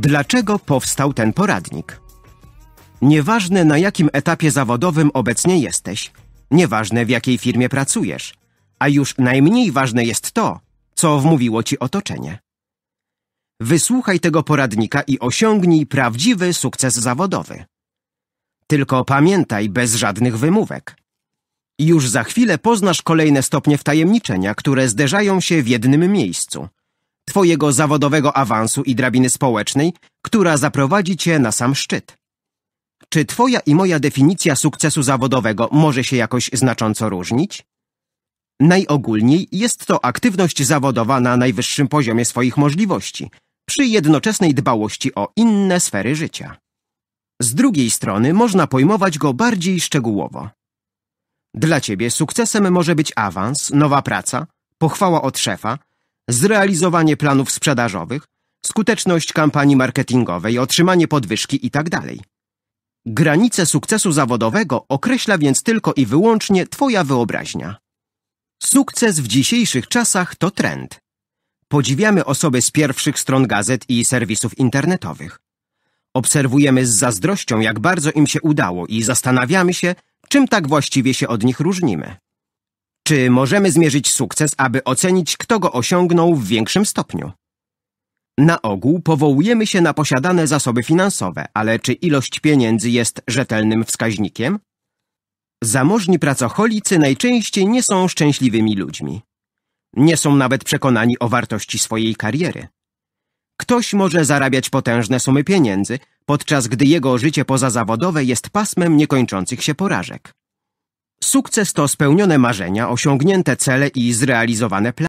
Dlaczego powstał ten poradnik? Nieważne na jakim etapie zawodowym obecnie jesteś, nieważne w jakiej firmie pracujesz, a już najmniej ważne jest to, co wmówiło ci otoczenie. Wysłuchaj tego poradnika i osiągnij prawdziwy sukces zawodowy. Tylko pamiętaj bez żadnych wymówek. Już za chwilę poznasz kolejne stopnie wtajemniczenia, które zderzają się w jednym miejscu. Twojego zawodowego awansu i drabiny społecznej, która zaprowadzi Cię na sam szczyt. Czy Twoja i moja definicja sukcesu zawodowego może się jakoś znacząco różnić? Najogólniej jest to aktywność zawodowa na najwyższym poziomie swoich możliwości, przy jednoczesnej dbałości o inne sfery życia. Z drugiej strony można pojmować go bardziej szczegółowo. Dla Ciebie sukcesem może być awans, nowa praca, pochwała od szefa, zrealizowanie planów sprzedażowych, skuteczność kampanii marketingowej, otrzymanie podwyżki itd. Tak Granice sukcesu zawodowego określa więc tylko i wyłącznie Twoja wyobraźnia. Sukces w dzisiejszych czasach to trend. Podziwiamy osoby z pierwszych stron gazet i serwisów internetowych. Obserwujemy z zazdrością, jak bardzo im się udało i zastanawiamy się, czym tak właściwie się od nich różnimy. Czy możemy zmierzyć sukces, aby ocenić, kto go osiągnął w większym stopniu? Na ogół powołujemy się na posiadane zasoby finansowe, ale czy ilość pieniędzy jest rzetelnym wskaźnikiem? Zamożni pracocholicy najczęściej nie są szczęśliwymi ludźmi. Nie są nawet przekonani o wartości swojej kariery. Ktoś może zarabiać potężne sumy pieniędzy, podczas gdy jego życie pozazawodowe jest pasmem niekończących się porażek. Sukces to spełnione marzenia, osiągnięte cele i zrealizowane plany.